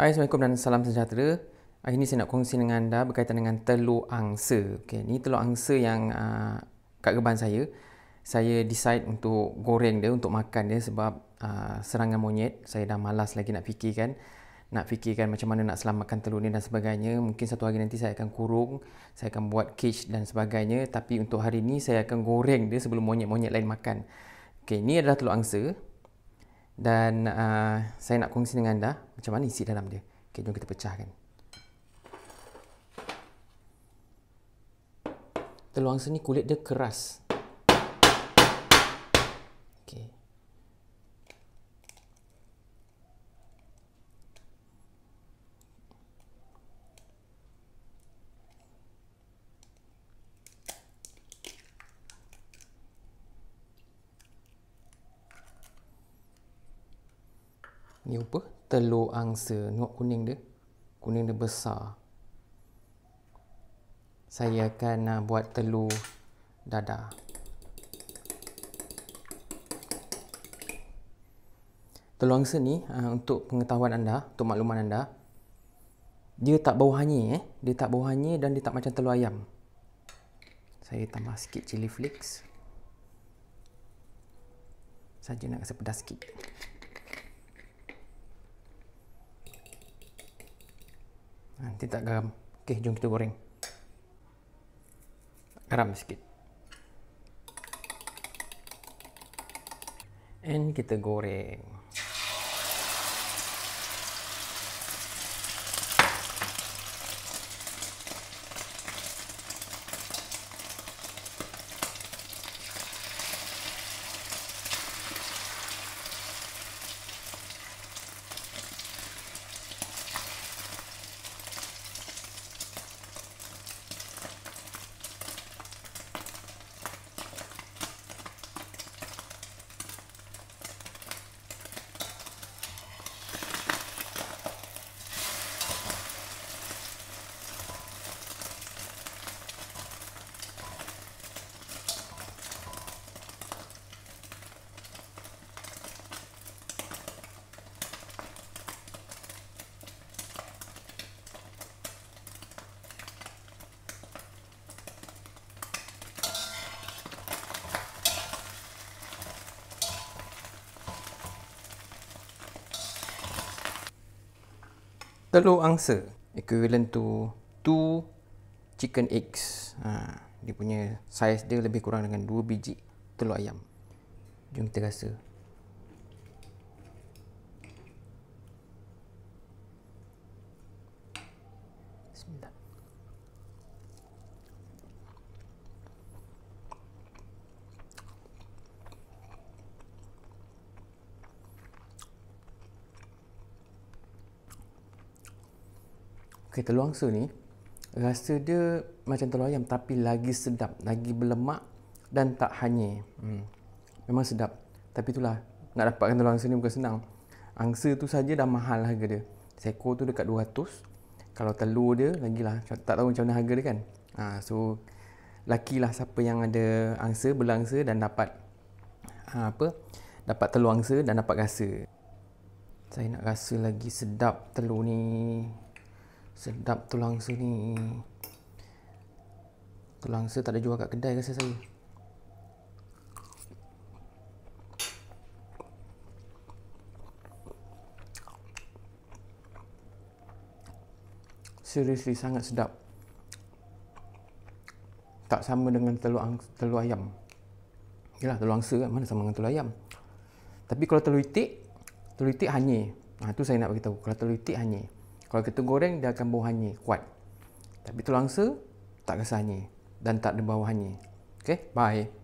Hai, Assalamualaikum dan salam sejahtera. Hari ini saya nak kongsi dengan anda berkaitan dengan telur angsa. Okay, ini telur angsa yang uh, kat geban saya. Saya decide untuk goreng dia, untuk makan dia sebab uh, serangan monyet. Saya dah malas lagi nak fikirkan. Nak fikirkan macam mana nak selamatkan telur ni dan sebagainya. Mungkin satu hari nanti saya akan kurung. Saya akan buat cage dan sebagainya. Tapi untuk hari ini saya akan goreng dia sebelum monyet-monyet lain makan. Okay, ni adalah telur angsa dan uh, saya nak kongsi dengan anda macam mana isi dalam dia. Okey, jom kita pecahkan. Telur angsa ni kulit dia keras. Ni apa? Telur angsa. Tengok kuning dia. Kuning dia besar. Saya akan uh, buat telur dadar. Telur angsa ni uh, untuk pengetahuan anda, untuk makluman anda. Dia tak bau hanyir eh. Dia tak bau hanyir dan dia tak macam telur ayam. Saya tambah sikit cili flakes. Saja nak rasa pedas sikit. nanti tak garam Okey, jom kita goreng garam sikit and kita goreng telur angsa equivalent to 2 chicken eggs ha, dia punya size dia lebih kurang dengan 2 biji telur ayam jom kita rasa kereta luangsa ni rasa dia macam telur ayam tapi lagi sedap lagi berlemak dan tak hanyir hmm. memang sedap tapi itulah nak dapatkan telur angsa ni bukan senang angsa tu saja dah mahal harga dia Seko tu dekat 200 kalau telur dia lagilah tak tahu macam mana harga dia kan ha, so lucky lah siapa yang ada angsa belangsa dan dapat ha, apa dapat telur angsa dan dapat rasa saya nak rasa lagi sedap telur ni Sedap tulang langsa ni tulang langsa tak ada jual kat kedai rasa saya Seriously sangat sedap Tak sama dengan telur, ang- telur ayam Yalah telur angsa kan mana sama dengan telur ayam Tapi kalau telur itik Telur itik hanyir ha, tu saya nak beritahu Kalau telur itik hanyir kalau kita goreng, dia akan bau hanyi, kuat. Tapi tulang se, tak rasa hanyi. Dan tak ada bau hanyi. Okay, bye.